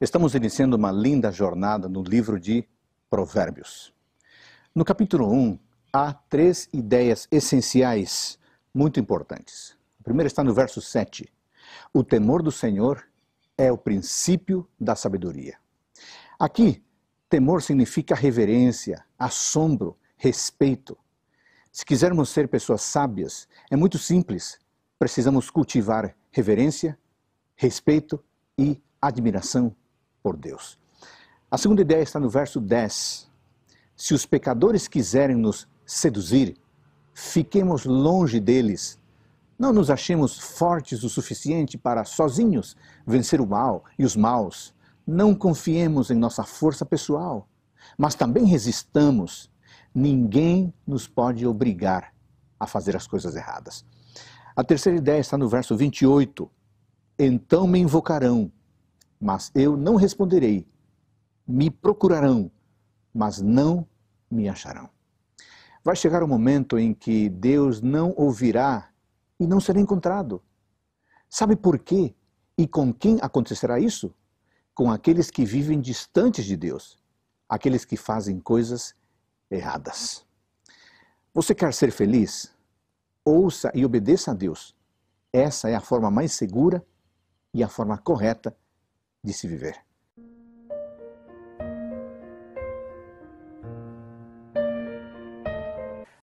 Estamos iniciando uma linda jornada no livro de Provérbios. No capítulo 1, há três ideias essenciais muito importantes. A primeira está no verso 7. O temor do Senhor é o princípio da sabedoria. Aqui, temor significa reverência, assombro, respeito. Se quisermos ser pessoas sábias, é muito simples. Precisamos cultivar reverência, respeito e admiração por Deus. A segunda ideia está no verso 10. Se os pecadores quiserem nos seduzir, fiquemos longe deles. Não nos achemos fortes o suficiente para sozinhos vencer o mal e os maus. Não confiemos em nossa força pessoal, mas também resistamos. Ninguém nos pode obrigar a fazer as coisas erradas. A terceira ideia está no verso 28. Então me invocarão mas eu não responderei. Me procurarão, mas não me acharão. Vai chegar o um momento em que Deus não ouvirá e não será encontrado. Sabe por quê? E com quem acontecerá isso? Com aqueles que vivem distantes de Deus, aqueles que fazem coisas erradas. Você quer ser feliz? Ouça e obedeça a Deus. Essa é a forma mais segura e a forma correta de se viver.